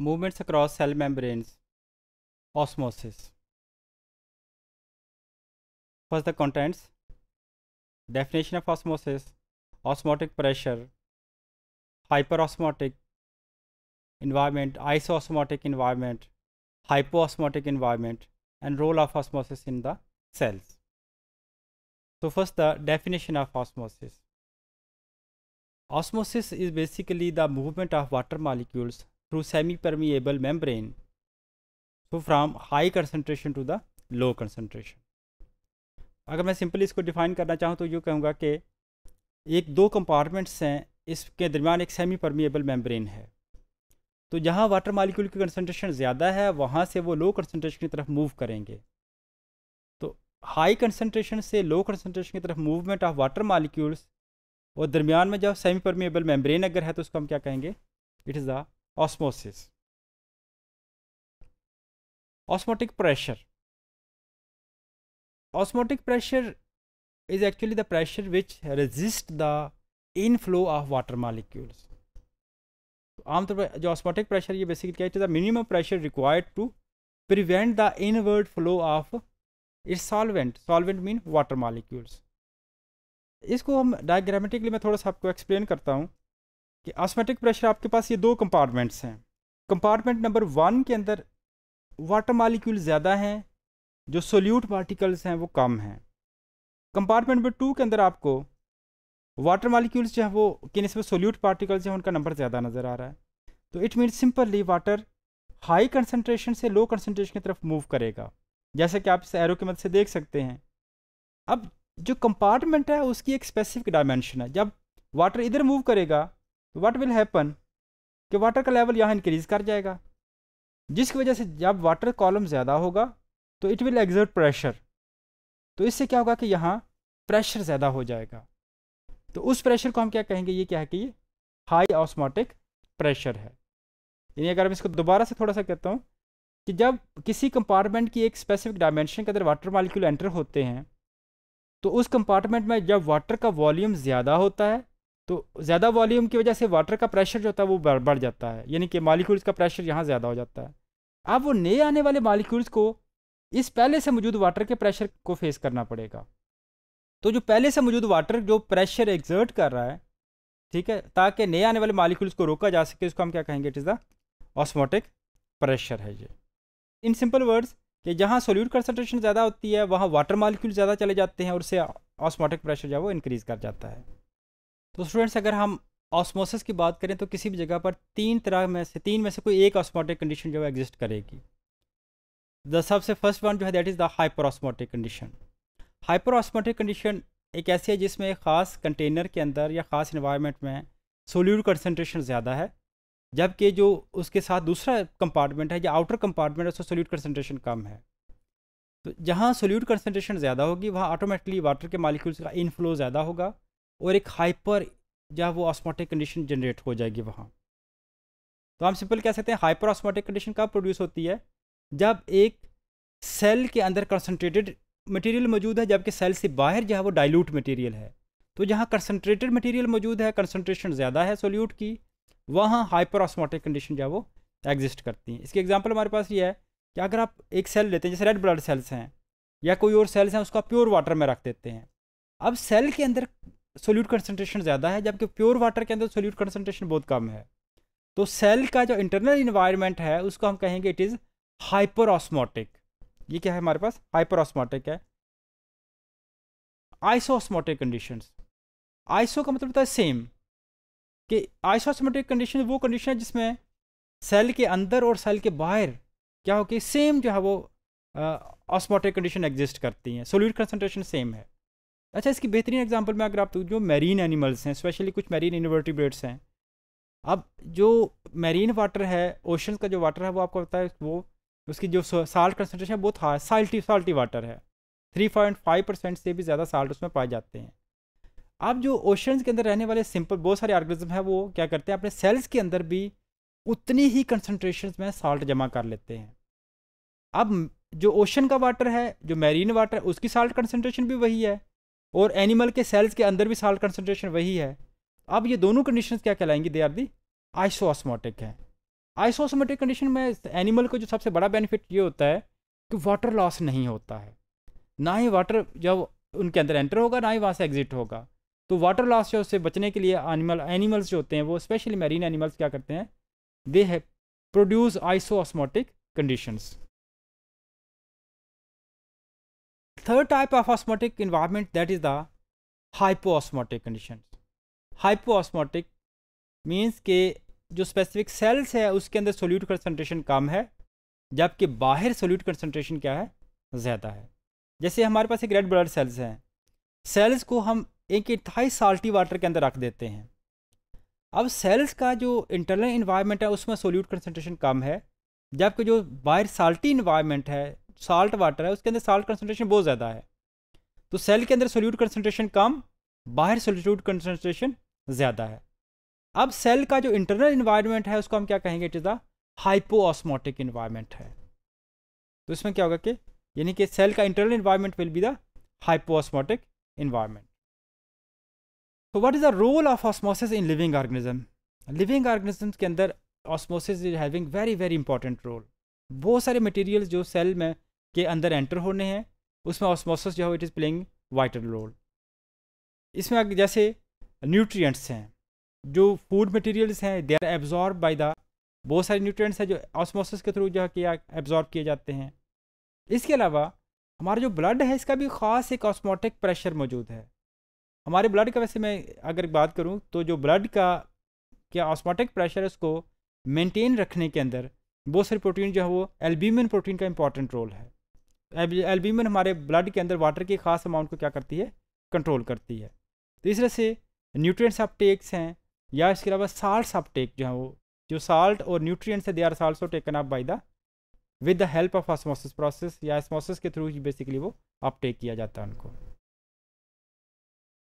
movements across cell membranes, osmosis. First, the contents definition of osmosis, osmotic pressure, hyperosmotic environment, isosmotic environment, hypoosmotic environment, and role of osmosis in the cells. So, first, the definition of osmosis. Osmosis is basically the movement of water molecules through semi-permeable membrane. So from high concentration to the low concentration. अगर मैं simply इसको define करना चाहूँ तो यूँ कहूँगा कि एक दो कंपार्टमेंट्स हैं इसके दरमियान एक सेमी परमिएबल मेम्ब्रेन है तो जहाँ वाटर मालिक्यूल की कंसनट्रेशन ज़्यादा है वहाँ से वो लो कंसनट्रेशन की तरफ मूव करेंगे तो हाई कंसनट्रेशन से लो कंसनट्रेशन की तरफ मूवमेंट ऑफ वाटर मालिक्यूल्स और दरमियान में जब सेमी परमिएबल मेम्ब्रेन अगर है तो उसको हम क्या कहेंगे it is the osmosis osmotic pressure osmotic pressure is actually the pressure which resists the inflow of water molecules आमतौर पर जो ऑस्मोटिक प्रेशर ये बेसिकली क्या है the minimum pressure required to prevent the inward flow of its solvent solvent mean water molecules इसको हम diagrammatically मैं थोड़ा सा आपको एक्सप्लेन करता हूँ कि ऑस्मेटिक प्रेशर आपके पास ये दो कंपार्टमेंट्स हैं कंपार्टमेंट नंबर वन के अंदर वाटर मालिक्यूल ज़्यादा हैं जो सोल्यूट पार्टिकल्स हैं वो कम हैं कंपार्टमेंट नंबर टू के अंदर आपको वाटर मालिक्यूल्स जो है वो कि इसमें सोल्यूट पार्टिकल्स हैं उनका नंबर ज़्यादा नज़र आ रहा है तो it mean simply water high concentration से लो कंसनट्रेशन की तरफ मूव करेगा जैसे कि आप इस एरो की मदद से देख सकते हैं अब जो कंपार्टमेंट है उसकी एक स्पेसिफिक डायमेंशन है जब वाटर इधर मूव करेगा तो विल हैपन कि वाटर का लेवल यहाँ इंक्रीज़ कर जाएगा जिसकी वजह से जब वाटर कॉलम ज़्यादा होगा तो इट विल एग्जर्ट प्रेशर तो इससे क्या होगा कि यहाँ प्रेशर ज़्यादा हो जाएगा तो उस प्रेशर को हम क्या कहेंगे ये क्या है कि ये हाई ऑस्मोटिक प्रेशर है यानी अगर मैं इसको दोबारा से थोड़ा सा कहता हूँ कि जब किसी कंपार्टमेंट की एक स्पेसिफिक डायमेंशन के अंदर वाटर मालिक्यूल एंटर होते हैं तो उस कंपार्टमेंट में जब वाटर का वॉल्यूम ज़्यादा होता है तो ज़्यादा वॉल्यूम की वजह से वाटर का प्रेशर जो होता है वो बढ़ जाता है यानी कि मालिक्यूल्स का प्रेशर यहाँ ज़्यादा हो जाता है अब वो नए आने वाले मालिक्यूल्स को इस पहले से मौजूद वाटर के प्रेशर को फेस करना पड़ेगा तो जो पहले से मौजूद वाटर जो प्रेशर एग्जर्ट कर रहा है ठीक है ताकि नए आने वाले मालिक्यूल्स को रोका जा सके उसको हम क्या कहेंगे it is the osmotic pressure है ये इन सिंपल वर्ड्स कि जहाँ सोल्यूट कंसनट्रेशन ज़्यादा होती है वहाँ वाटर मालिक्यूल ज़्यादा चले जाते हैं और उससे ऑस्मोटिक प्रेशर जो है वो इंक्रीज़ कर जाता है तो स्टूडेंट्स अगर हम ऑस्मोसिस की बात करें तो किसी भी जगह पर तीन तरह में से तीन में से कोई एक ऑस्मोटिक कंडीशन जो है एग्जिस्ट करेगी द सबसे फर्स्ट वन जो है that is the hyper osmotic condition hyper osmotic condition एक ऐसी है जिसमें एक ख़ास कंटेनर के अंदर या ख़ास इन्वायरमेंट में सोल्यूड कंसनट्रेशन ज़्यादा है जबकि जो उसके साथ दूसरा कंपार्टमेंट है या आउटर कंपार्टमेंट है उसमें सोल्यूड कंसनट्रेशन कम है तो जहाँ सोल्यूड कंसनट्रेशन ज़्यादा होगी वहाँ ऑटोमेटिकली वाटर के मालिक्यूल्स का इनफ्लो ज़्यादा होगा और एक हाइपर या वो ऑस्मोटिक कंडीशन जनरेट हो जाएगी वहाँ तो हम सिंपल कह सकते हैं हाइपर ऑस्मोटिक कंडीशन कब प्रोड्यूस होती है जब एक सेल के अंदर कंसनट्रेटेड मटेरियल मौजूद है जबकि सेल से बाहर जो है वो डाइल्यूट मटेरियल है तो जहाँ कंसनट्रेटेड मटेरियल मौजूद है कंसनट्रेशन ज़्यादा है सोल्यूट की वहाँ हाइपर ऑस्मोटिक कंडीशन जो है वो एग्जिस्ट करती हैं इसकी एग्जाम्पल हमारे पास ये है कि अगर आप एक सेल लेते हैं जैसे रेड ब्लड सेल्स हैं या कोई और सेल्स हैं उसका प्योर वाटर में रख देते हैं अब सेल के अंदर सोल्यूट कंसनट्रेशन ज़्यादा है जबकि प्योर वाटर के अंदर सोल्यूट कंसनट्रेशन बहुत कम है तो सेल का जो इंटरनल इन्वायरमेंट है उसको हम कहेंगे इट इज़ हाइपर ऑस्मोटिक ये क्या है हमारे पास हाइपर ऑस्मोटिक है आइसो ऑस्मोटिक कंडीशंस आइसो का मतलब होता है सेम कि आइसो ऑस्मोटिक कंडीशन वो कंडीशन है जिसमें सेल के अंदर और सेल के बाहर क्या हो कि सेम जो है वो ऑस्मोटिक कंडीशन एग्जिस्ट करती हैं सोल्यूट कंसनट्रेशन सेम है अच्छा इसकी बेहतरीन एग्जांपल में अगर आप तो जो मैरीन एनिमल्स हैं स्पेशली कुछ मैरीन इन्वर्टिब्रेट्स हैं अब जो मैरीन वाटर है ओशन का जो वाटर है वो आपको पता है वो उसकी जो साल्ट कंसनट्रेशन है बहुत हाई साल्टी साल्टी वाटर है थ्री पॉइंट फाइव परसेंट से भी ज़्यादा साल्ट उसमें पाए जाते हैं अब जो ओशन के अंदर रहने वाले सिंपल बहुत सारे ऑर्गेनिज्म हैं वो क्या करते हैं अपने सेल्स के अंदर भी उतनी ही कंसनट्रेशन में साल्ट जमा कर लेते हैं अब जो ओशन का वाटर है जो मैरीन वाटर है उसकी साल्ट कंसनट्रेशन भी वही है और एनिमल के सेल्स के अंदर भी साल्ट कंसनट्रेशन वही है अब ये दोनों कंडीशन क्या कहलाएंगी दे आर दी आइसोसमोटिक है आइसोसमोटिक कंडीशन में एनिमल को जो सबसे बड़ा बेनिफिट ये होता है कि वाटर लॉस नहीं होता है ना ही वाटर जब उनके अंदर एंटर होगा ना ही वहाँ से एग्जिट होगा तो वाटर लॉस जो उससे बचने के लिए एनिमल एनिमल्स जो होते हैं वो स्पेशली मेरीन एनिमल्स क्या करते हैं दे है produce osmotic conditions third type of osmotic environment that is the hypoosmotic conditions. Hypoosmotic means ke jo specific cells hai uske andar solute concentration kam hai jabki bahar solute concentration kya hai zyada hai jaise hamare paas ek red blood cells hain cells ko hum ek इठाई salty water ke andar rakh dete hain अब cells का जो internal environment है उसमें solute concentration कम है जबकि जो बाहर साल्टी इन्वायरमेंट है साल्ट वाटर है उसके अंदर साल्ट कंसनट्रेशन बहुत ज़्यादा है तो सेल के अंदर सोल्यूट कंसनट्रेशन कम बाहर सोल्यूट कंसनट्रेशन ज़्यादा है अब सेल का जो इंटरनल इन्वायरमेंट है उसको हम क्या कहेंगे it is the hypo osmotic environment है तो इसमें क्या होगा कि यानी कि सेल का internal environment will be the osmotic environment तो what is the role of osmosis in living organism living organism के अंदर osmosis is having very very important role बहुत सारे मटेरियल जो सेल में के अंदर एंटर होने हैं उसमें ऑस्मोसिस जो है it is playing vital role इसमें जैसे न्यूट्रिएंट्स हैं जो फूड मटेरियल्स हैं they are absorb by the बहुत सारे न्यूट्रिएंट्स हैं जो ऑस्मोसिस के थ्रू जो है किया एब्जॉर्ब किए जाते हैं इसके अलावा हमारा जो ब्लड है इसका भी ख़ास एक ऑस्मोटिक प्रेशर मौजूद है हमारे ब्लड का वैसे मैं अगर बात करूँ तो जो ब्लड का क्या ऑस्मोटिक प्रेशर है उसको मेनटेन रखने के अंदर बहुत सारी प्रोटीन जो है वो एल्ब्यूमिन प्रोटीन का इंपॉर्टेंट रोल है एल्बीमिन हमारे ब्लड के अंदर वाटर के खास अमाउंट को क्या करती है कंट्रोल करती है तो इस तरह से न्यूट्रिएंट्स अपटेक्स हैं या इसके अलावा साल्ट अपटेक जो है वो जो साल्ट और न्यूट्रिएंट्स है they are also taken up by the with the help of osmosis process या ऑस्मोसिस के थ्रू बेसिकली वो अपटेक किया जाता है उनको